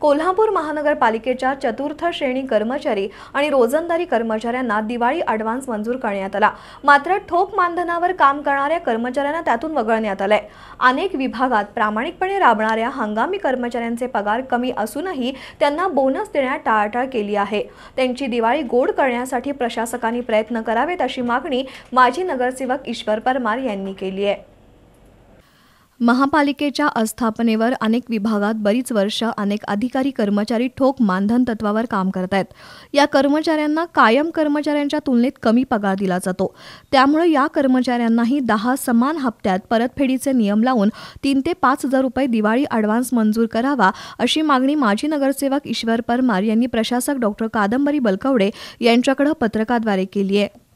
कोल्हापूर महानगरपालिकेच्या चतुर्थ श्रेणी कर्मचारी आणि रोजंदारी कर्मचाऱ्यांना दिवाळी अडव्हान्स मंजूर करण्यात आला मात्र ठोक मानधनावर काम करणाऱ्या कर्मचाऱ्यांना त्यातून वगळण्यात आलंय अनेक विभागात प्रामाणिकपणे राबणाऱ्या हंगामी कर्मचाऱ्यांचे पगार कमी असूनही त्यांना बोनस देण्यात टाळाटाळ केली आहे त्यांची दिवाळी गोड करण्यासाठी प्रशासकांनी प्रयत्न करावेत अशी मागणी माजी नगरसेवक ईश्वर परमार यांनी केली आहे महापालिकेच्या अस्थापनेवर अनेक विभागात बरीच वर्ष अनेक अधिकारी कर्मचारी ठोक मानधन तत्वावर काम करत आहेत या कर्मचाऱ्यांना कायम कर्मचाऱ्यांच्या तुलनेत कमी पगार दिला जातो त्यामुळे या कर्मचाऱ्यांनाही दहा समान हप्त्यात परतफेडीचे नियम लावून तीन ते पाच हजार रुपये दिवाळी ॲडव्हान्स मंजूर करावा अशी मागणी माजी नगरसेवक ईश्वर परमार यांनी प्रशासक डॉक्टर कादंबरी बलकवडे यांच्याकडे पत्रकाद्वारे केली आहे